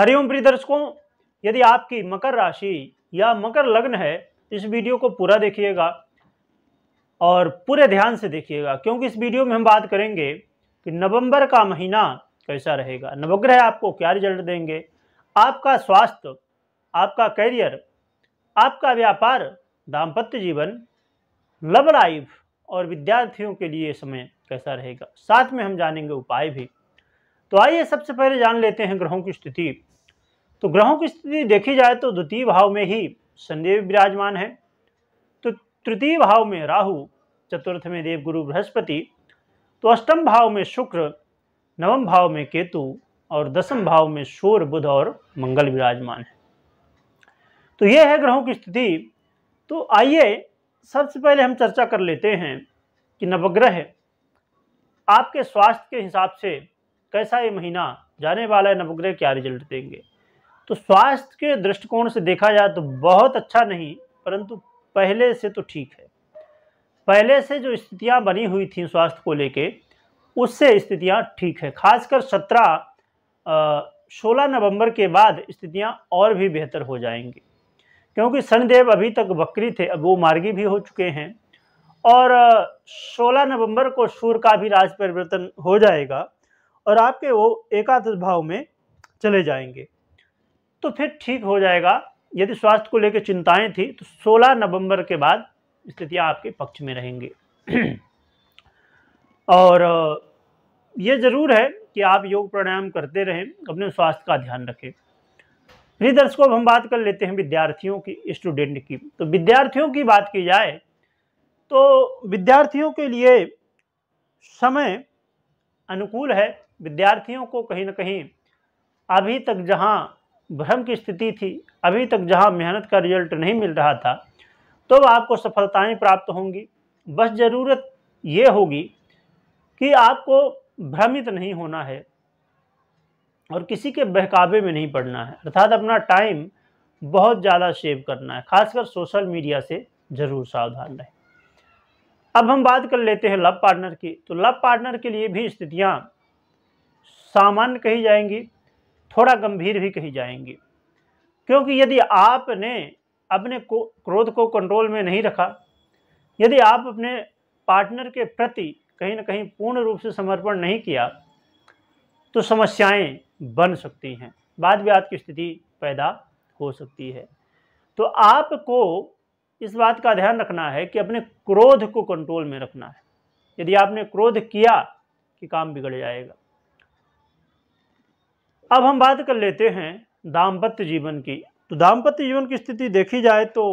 हरिओम प्रिय दर्शकों यदि आपकी मकर राशि या मकर लग्न है तो इस वीडियो को पूरा देखिएगा और पूरे ध्यान से देखिएगा क्योंकि इस वीडियो में हम बात करेंगे कि नवंबर का महीना कैसा रहेगा नवग्रह आपको क्या रिजल्ट देंगे आपका स्वास्थ्य आपका करियर आपका व्यापार दाम्पत्य जीवन लव लाइफ और विद्यार्थियों के लिए समय कैसा रहेगा साथ में हम जानेंगे उपाय भी तो आइए सबसे पहले जान लेते हैं ग्रहों की स्थिति तो ग्रहों की स्थिति देखी जाए तो द्वितीय भाव में ही शनिदेव विराजमान है तो तृतीय भाव में राहु चतुर्थ में देवगुरु बृहस्पति तो अष्टम भाव में शुक्र नवम भाव में केतु और दसम भाव में सूर्य बुध और मंगल विराजमान है तो ये है ग्रहों की स्थिति तो आइए सबसे पहले हम चर्चा कर लेते हैं कि नवग्रह आपके स्वास्थ्य के हिसाब से कैसा ये महीना जाने वाला है नवग्रह क्या रिजल्ट देंगे तो स्वास्थ्य के दृष्टिकोण से देखा जाए तो बहुत अच्छा नहीं परंतु पहले से तो ठीक है पहले से जो स्थितियाँ बनी हुई थी स्वास्थ्य को लेके उससे स्थितियाँ ठीक है खासकर सत्रह सोलह नवंबर के बाद स्थितियाँ और भी बेहतर हो जाएंगी क्योंकि शनिदेव अभी तक बकरी थे अब वो मार्गी भी हो चुके हैं और 16 नवंबर को सूर्य का भी राज परिवर्तन हो जाएगा और आपके वो एकादश भाव में चले जाएंगे तो फिर ठीक हो जाएगा यदि स्वास्थ्य को लेकर चिंताएं थी तो 16 नवंबर के बाद स्थितियां आपके पक्ष में रहेंगी और ये ज़रूर है कि आप योग प्राणायाम करते रहें अपने स्वास्थ्य का ध्यान रखें फिर दर्शकों अब हम बात कर लेते हैं विद्यार्थियों की स्टूडेंट की तो विद्यार्थियों की बात की जाए तो विद्यार्थियों के लिए समय अनुकूल है विद्यार्थियों को कहीं ना कहीं अभी तक जहाँ भ्रम की स्थिति थी अभी तक जहाँ मेहनत का रिजल्ट नहीं मिल रहा था तो आपको सफलताएं प्राप्त होंगी बस ज़रूरत ये होगी कि आपको भ्रमित नहीं होना है और किसी के बहकावे में नहीं पड़ना है अर्थात अपना टाइम बहुत ज़्यादा सेव करना है खासकर सोशल मीडिया से ज़रूर सावधान रहें अब हम बात कर लेते हैं लव पार्टनर की तो लव पार्टनर के लिए भी स्थितियाँ सामान्य कही जाएंगी थोड़ा गंभीर भी कही जाएंगी क्योंकि यदि आपने अपने को क्रोध को कंट्रोल में नहीं रखा यदि आप अपने पार्टनर के प्रति कहीं ना कहीं पूर्ण रूप से समर्पण नहीं किया तो समस्याएं बन सकती हैं बाद विवाद की स्थिति पैदा हो सकती है तो आपको इस बात का ध्यान रखना है कि अपने क्रोध को कंट्रोल में रखना है यदि आपने क्रोध किया कि काम बिगड़ जाएगा अब हम बात कर लेते हैं दाम्पत्य जीवन की तो दाम्पत्य जीवन की स्थिति देखी जाए तो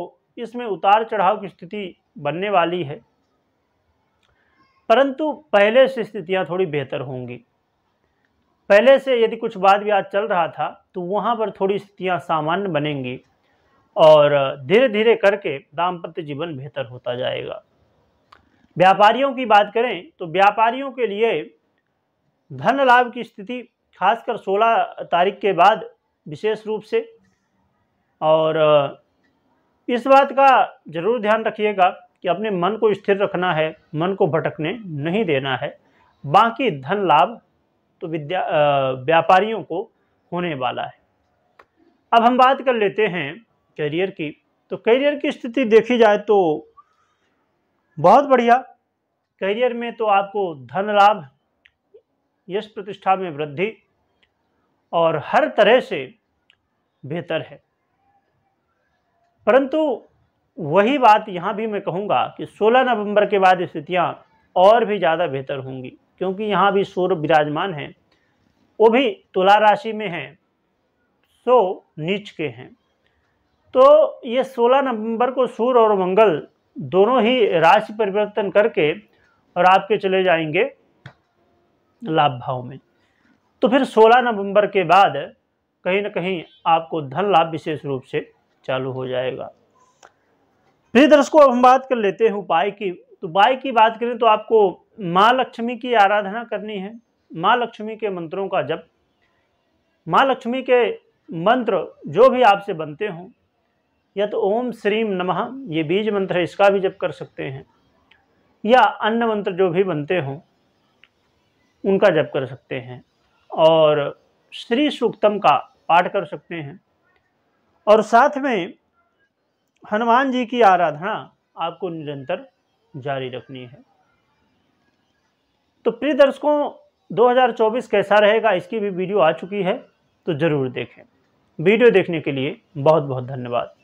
इसमें उतार चढ़ाव की स्थिति बनने वाली है परंतु पहले से स्थितियां थोड़ी बेहतर होंगी पहले से यदि कुछ बात भी आज चल रहा था तो वहाँ पर थोड़ी स्थितियाँ सामान्य बनेंगी और धीरे धीरे करके दाम्पत्य जीवन बेहतर होता जाएगा व्यापारियों की बात करें तो व्यापारियों के लिए धन लाभ की स्थिति खासकर 16 तारीख के बाद विशेष रूप से और इस बात का ज़रूर ध्यान रखिएगा कि अपने मन को स्थिर रखना है मन को भटकने नहीं देना है बाकी धन लाभ तो विद्या व्यापारियों को होने वाला है अब हम बात कर लेते हैं करियर की तो करियर की स्थिति देखी जाए तो बहुत बढ़िया करियर में तो आपको धन लाभ यश प्रतिष्ठा में वृद्धि और हर तरह से बेहतर है परंतु वही बात यहाँ भी मैं कहूँगा कि 16 नवंबर के बाद स्थितियाँ और भी ज़्यादा बेहतर होंगी क्योंकि यहाँ भी सूर्य विराजमान हैं वो भी तुला राशि में हैं सो नीच के हैं तो ये 16 नवंबर को सूर्य और मंगल दोनों ही राशि परिवर्तन करके और आपके चले जाएंगे लाभ भाव में तो फिर 16 नवंबर के बाद कहीं ना कहीं आपको धन लाभ विशेष रूप से चालू हो जाएगा प्रिय दर्शकों अब हम बात कर लेते हैं उपाय की तो उपाय की बात करें तो आपको माँ लक्ष्मी की आराधना करनी है माँ लक्ष्मी के मंत्रों का जब माँ लक्ष्मी के मंत्र जो भी आपसे बनते हों या तो ओम श्रीम नमः ये बीज मंत्र है इसका भी जप कर सकते हैं या अन्य मंत्र जो भी बनते हों उनका जप कर सकते हैं और श्री सूक्तम का पाठ कर सकते हैं और साथ में हनुमान जी की आराधना आपको निरंतर जारी रखनी है तो प्रिय दर्शकों 2024 कैसा रहेगा इसकी भी वीडियो आ चुकी है तो ज़रूर देखें वीडियो देखने के लिए बहुत बहुत धन्यवाद